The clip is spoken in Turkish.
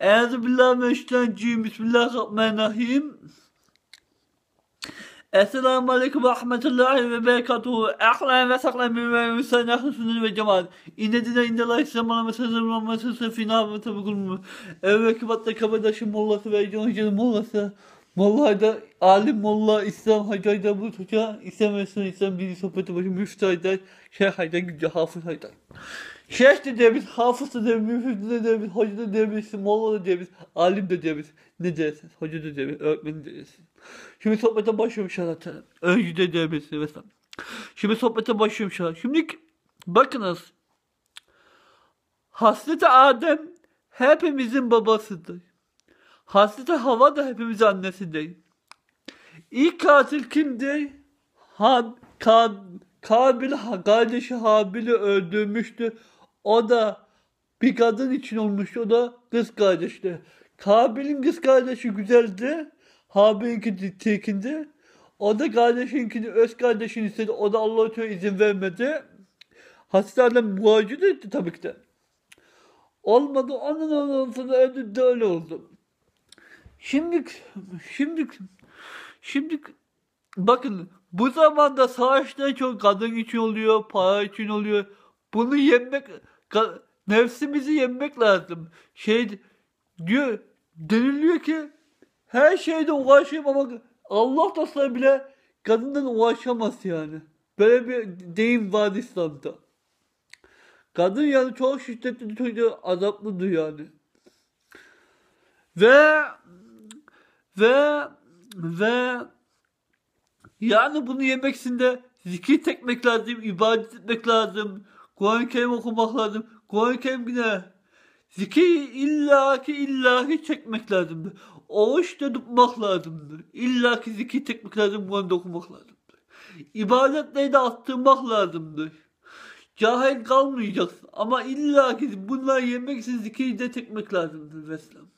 Euzubillahimineşşeytanirracim. Bismillahirrahmanirrahim. Esselamu Aleyküm ve Rahmetullahi ve Berekatuhu. Ehlen ve saklen bir ve müsaade ehli sünnet ve cemaat. İnne dine inne la İslam ala mesajı ve mesajı fina ve tabi kulmu. Evve kibatta kabadaşı mollası ve canıcının mollası. Molla'da alim molla İslam hacayda bu çocuğa İslam Resulü İslam dini sohbeti başı müftü haydar. Şeyh haydar gücü hafız haydar. Şeyh de demiş, hafız da demiş, müfid de demiş, hoca da demiş, molla da demiş, alim de demiş. Ne dersin? Hoca da demiş, öğretmen de dersin. Şimdi sohbete başlıyorum şarata. Öncü de demiş mesela. Şimdi sohbete başlıyorum şarata. Şimdi bakınız. Hasreti Adem hepimizin babasıdır. Hasreti Hava da hepimizin annesidir. İlk katil kimdi? Han, kan, Kabil kardeşi Habil'i öldürmüştü. O da bir kadın için olmuş. O da kız kardeşti. Kabil'in kız kardeşi güzeldi. Habil'inki tekindi. O da kardeşinkini, öz kardeşini istedi. O da Allah'a Teala izin vermedi. Hastaneden muacir etti tabii ki de. Olmadı. Onun ondan öldü de öyle oldu. Şimdi, şimdi, şimdi bakın bu zamanda savaşta çok kadın için oluyor, para için oluyor. Bunu yenmek, nefsimizi yenmek lazım. Şey diyor, deniliyor ki her şeyde uğraşayım ama Allah dostları bile kadından ulaşamaz yani. Böyle bir deyim var İslam'da. Kadın yani çok şiddetli türlü azaplıdır yani. Ve ve ve yani bunu yemeksinde zikir tekmek lazım, ibadet etmek lazım, Kur'an-ı Kerim okumak lazım. Kur'an-ı Kerim yine zikir illaki illaki çekmek lazımdır. Oruç da tutmak lazımdır. İllaki zikir çekmek lazım, Kur'an'da okumak lazımdır. İbadetleri de arttırmak lazımdır. Cahil kalmayacaksın ama illaki bunları yemek için zikir de çekmek lazımdır. Vesselam.